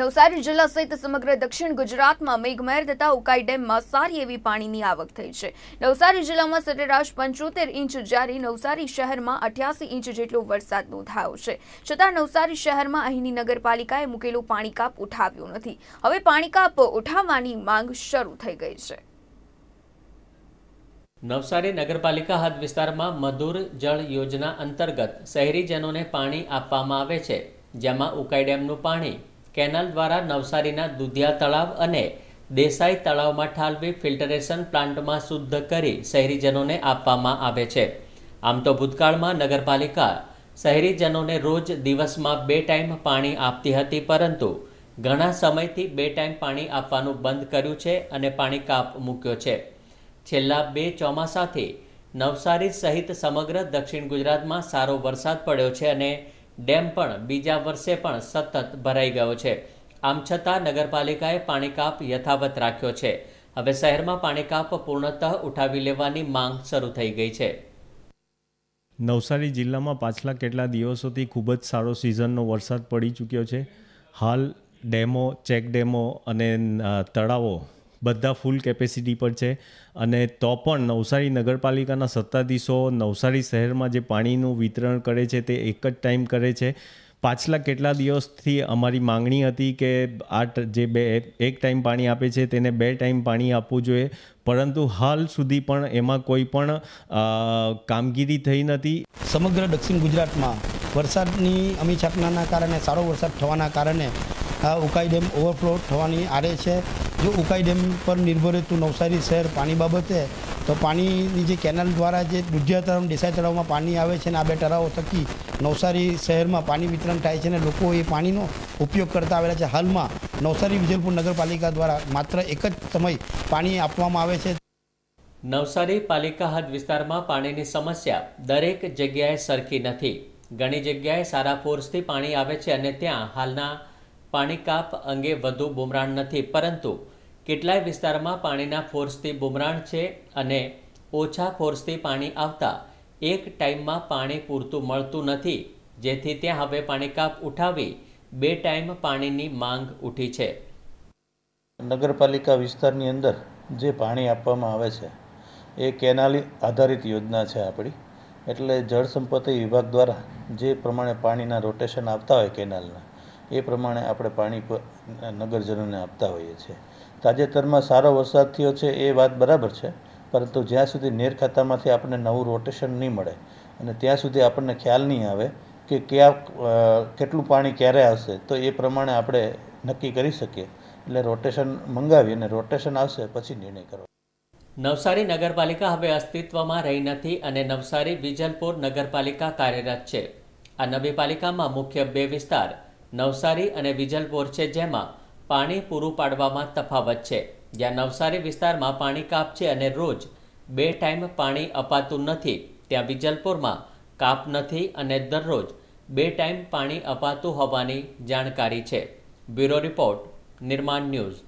નવસારી જિલ્લા સહિત સમગ્ર દક્ષિણ ગુજરાતમાં મેઘમહેર થતા ઉકાઈ ડેમમાં સારી એવી પાણીની આવક થઈ છે નવસારી જિલ્લામાં સરેરાશ પંચોતેર ઇંચ જ્યારે નવસારી શહેરમાં અઠ્યાસી ઇંચ જેટલો વરસાદ નોંધાયો છે છતાં નવસારી શહેરમાં અહીંની નગરપાલિકાએ મૂકેલું પાણી કાપ ઉઠાવ્યો નથી હવે પાણી કાપ ઉઠાવવાની માંગ શરૂ થઈ ગઈ છે નવસારી નગરપાલિકા હદ વિસ્તારમાં મધુર જળ યોજના અંતર્ગત શહેરીજનોને પાણી આપવામાં આવે છે જેમાં ઉકાઈ ડેમનું પાણી કેનાલ દ્વારા નવસારીના દુધિયા તળાવ અને દેસાઈ તળાવમાં ઠાલવી ફિલ્ટરેશન પ્લાન્ટમાં શુદ્ધ કરી શહેરીજનોને આપવામાં આવે છે આમ તો ભૂતકાળમાં નગરપાલિકા શહેરીજનોને રોજ દિવસમાં બે ટાઈમ પાણી આપતી હતી પરંતુ ઘણા સમયથી બે ટાઈમ પાણી આપવાનું બંધ કર્યું છે અને પાણી કાપ મૂક્યો છે છેલ્લા બે ચોમાસાથી નવસારી સહિત સમગ્ર દક્ષિણ ગુજરાતમાં સારો વરસાદ પડ્યો છે અને ડેમ પણ બીજા વર્ષે પણ સતત ભરાઈ ગયો છે આમ છતાં નગરપાલિકાએ પાણી કાપ યથાવત રાખ્યો છે હવે શહેરમાં પાણી કાપ પૂર્ણતઃ ઉઠાવી લેવાની માંગ શરૂ થઈ ગઈ છે નવસારી જિલ્લામાં પાછલા કેટલા દિવસોથી ખૂબ જ સારો સિઝનનો વરસાદ પડી ચૂક્યો છે હાલ ડેમો ચેક ડેમો અને તળાવો બધા ફૂલ કેપેસિટી પર છે અને તો પણ નવસારી નગરપાલિકાના સત્તાધીશો નવસારી શહેરમાં જે પાણીનું વિતરણ કરે છે તે એક જ ટાઈમ કરે છે પાછલા કેટલા દિવસથી અમારી માંગણી હતી કે આ જે બે એક ટાઈમ પાણી આપે છે તેને બે ટાઈમ પાણી આપવું જોઈએ પરંતુ હાલ સુધી પણ એમાં કોઈ પણ કામગીરી થઈ નથી સમગ્ર દક્ષિણ ગુજરાતમાં વરસાદની અમી કારણે સારો વરસાદ થવાના કારણે ઉકાઈ ડેમ ઓવરફ્લો થવાની આરે છે જો ઉકાઈ ડેમ પર નિર્ભર હતું નવસારી શહેર પાણી બાબતે તો પાણીની જે કેનાલ દ્વારા જે ગુજિયા તળાવ દેસાઈ તળાવમાં પાણી આવે છે અને આ બે તળાવો થકી નવસારી શહેરમાં પાણી વિતરણ થાય છે અને લોકો એ પાણીનો ઉપયોગ કરતા આવેલા છે હાલમાં નવસારી વિજલપુર નગરપાલિકા દ્વારા માત્ર એક જ સમય પાણી આપવામાં આવે છે નવસારી પાલિકા હદ વિસ્તારમાં પાણીની સમસ્યા દરેક જગ્યાએ સરખી નથી ઘણી જગ્યાએ સારા ફોર્સથી પાણી આવે છે અને ત્યાં હાલના પાણી કાપ અંગે વધુ બુમરાણ નથી પરંતુ કેટલાય વિસ્તારમાં પાણીના ફોર્સથી બુમરાણ છે અને ઓછા ફોર્સથી પાણી આવતા એક ટાઈમમાં પાણી પૂરતું મળતું નથી જેથી ત્યાં હવે પાણી કાપ ઉઠાવી બે ટાઈમ પાણીની માંગ ઉઠી છે નગરપાલિકા વિસ્તારની અંદર જે પાણી આપવામાં આવે છે એ કેનાલ આધારિત યોજના છે આપણી એટલે જળ સંપત્તિ વિભાગ દ્વારા જે પ્રમાણે પાણીના રોટેશન આવતા હોય કેનાલના એ પ્રમાણે આપણે પાણી નગરજનોને આપતા હોઈએ છીએ તાજેતરમાં સારો વરસાદ થયો છે એ વાત બરાબર છે પરંતુ જ્યાં સુધી નેર ખાતામાંથી આપણને નવું રોટેશન નહીં મળે અને ત્યાં સુધી આપણને ખ્યાલ નહીં આવે કે ક્યાં કેટલું પાણી ક્યારે આવશે તો એ પ્રમાણે આપણે નક્કી કરી શકીએ એટલે રોટેશન મંગાવી અને રોટેશન આવશે પછી નિર્ણય કરવો નવસારી નગરપાલિકા હવે અસ્તિત્વમાં રહી નથી અને નવસારી વિજલપુર નગરપાલિકા કાર્યરત છે આ નવી પાલિકામાં મુખ્ય બે વિસ્તાર નવસારી અને વિજલપોર છે જેમાં પાણી પૂરું પાડવામાં તફાવત છે જ્યાં નવસારી વિસ્તારમાં પાણી કાપ છે અને રોજ બે ટાઈમ પાણી અપાતું નથી ત્યાં વિજલપુરમાં કાપ નથી અને દરરોજ બે ટાઈમ પાણી અપાતું હોવાની જાણકારી છે બ્યુરો રિપોર્ટ નિર્માણ ન્યૂઝ